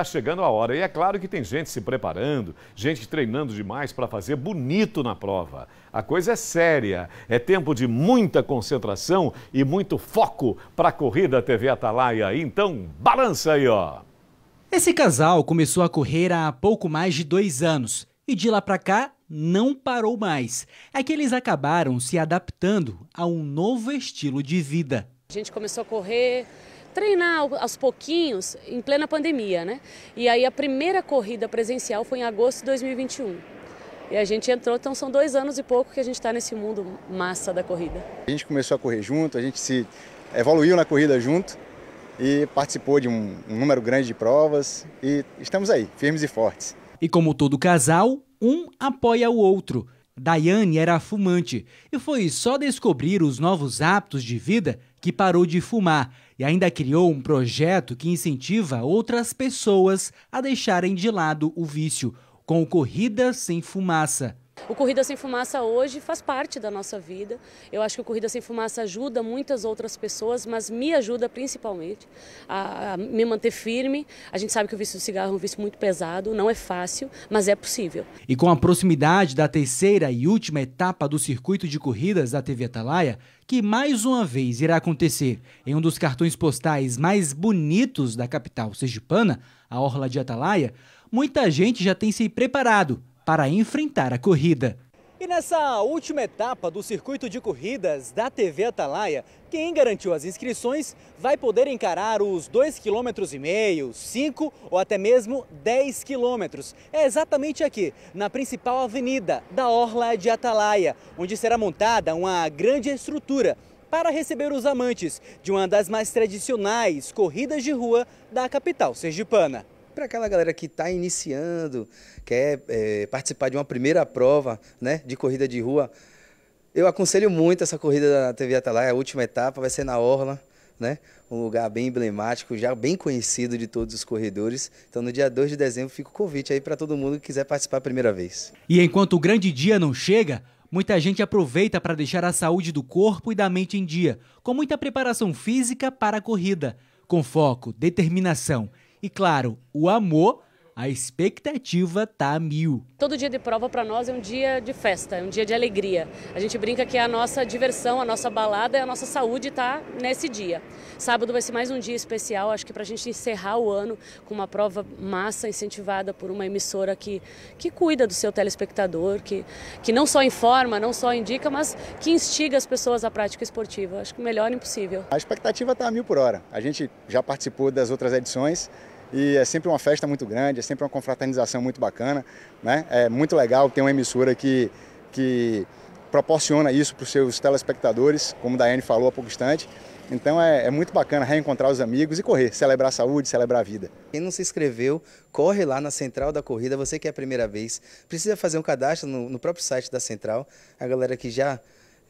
está chegando a hora. E é claro que tem gente se preparando, gente treinando demais para fazer bonito na prova. A coisa é séria. É tempo de muita concentração e muito foco para a corrida TV Atalaia. Então, balança aí, ó! Esse casal começou a correr há pouco mais de dois anos e de lá para cá não parou mais. É que eles acabaram se adaptando a um novo estilo de vida. A gente começou a correr treinar aos pouquinhos em plena pandemia, né? E aí a primeira corrida presencial foi em agosto de 2021. E a gente entrou, então são dois anos e pouco que a gente está nesse mundo massa da corrida. A gente começou a correr junto, a gente se evoluiu na corrida junto e participou de um, um número grande de provas e estamos aí, firmes e fortes. E como todo casal, um apoia o outro. Daiane era fumante e foi só descobrir os novos hábitos de vida que parou de fumar e ainda criou um projeto que incentiva outras pessoas a deixarem de lado o vício, com corridas sem fumaça. O Corrida Sem Fumaça hoje faz parte da nossa vida. Eu acho que o Corrida Sem Fumaça ajuda muitas outras pessoas, mas me ajuda principalmente a, a me manter firme. A gente sabe que o vício do cigarro é um vício muito pesado, não é fácil, mas é possível. E com a proximidade da terceira e última etapa do circuito de corridas da TV Atalaia, que mais uma vez irá acontecer em um dos cartões postais mais bonitos da capital sergipana, a Orla de Atalaia, muita gente já tem se preparado para enfrentar a corrida. E nessa última etapa do circuito de corridas da TV Atalaia, quem garantiu as inscrições vai poder encarar os 2,5 km, 5 ou até mesmo 10 quilômetros. É exatamente aqui, na principal avenida da Orla de Atalaia, onde será montada uma grande estrutura para receber os amantes de uma das mais tradicionais corridas de rua da capital sergipana para aquela galera que está iniciando, quer é, participar de uma primeira prova né, de corrida de rua, eu aconselho muito essa corrida da TV Atalaia, a última etapa vai ser na Orla, né? um lugar bem emblemático, já bem conhecido de todos os corredores. Então, no dia 2 de dezembro, fica o convite aí para todo mundo que quiser participar a primeira vez. E enquanto o grande dia não chega, muita gente aproveita para deixar a saúde do corpo e da mente em dia, com muita preparação física para a corrida, com foco, determinação e claro, o amor a expectativa tá mil. Todo dia de prova para nós é um dia de festa, é um dia de alegria. A gente brinca que a nossa diversão, a nossa balada, a nossa saúde tá nesse dia. Sábado vai ser mais um dia especial, acho que para a gente encerrar o ano com uma prova massa incentivada por uma emissora que, que cuida do seu telespectador, que, que não só informa, não só indica, mas que instiga as pessoas à prática esportiva. Acho que o melhor é impossível. A expectativa tá a mil por hora. A gente já participou das outras edições e é sempre uma festa muito grande, é sempre uma confraternização muito bacana, né? É muito legal ter uma emissora que, que proporciona isso para os seus telespectadores, como a Daiane falou há pouco instante. Então é, é, muito bacana reencontrar os amigos e correr, celebrar a saúde, celebrar a vida. Quem não se inscreveu, corre lá na Central da Corrida, você que é a primeira vez, precisa fazer um cadastro no, no próprio site da Central. A galera que já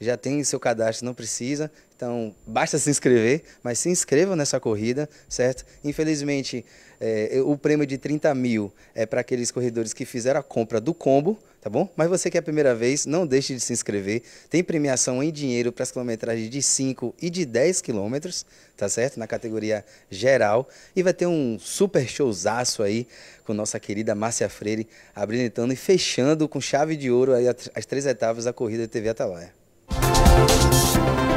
já tem seu cadastro, não precisa. Então, basta se inscrever, mas se inscreva nessa corrida, certo? Infelizmente, é, o prêmio de 30 mil é para aqueles corredores que fizeram a compra do combo, tá bom? Mas você que é a primeira vez, não deixe de se inscrever. Tem premiação em dinheiro para as quilometragens de 5 e de 10 quilômetros, tá certo? Na categoria geral. E vai ter um super showzaço aí com nossa querida Márcia Freire, abrindo e fechando com chave de ouro aí as três etapas da corrida TV Atalaia.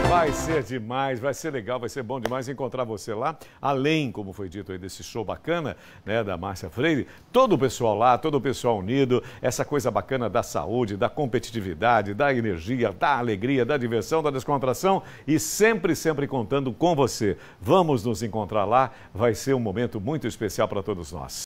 Vai ser demais, vai ser legal, vai ser bom demais encontrar você lá. Além, como foi dito aí, desse show bacana, né, da Márcia Freire, todo o pessoal lá, todo o pessoal unido, essa coisa bacana da saúde, da competitividade, da energia, da alegria, da diversão, da descontração e sempre, sempre contando com você. Vamos nos encontrar lá, vai ser um momento muito especial para todos nós.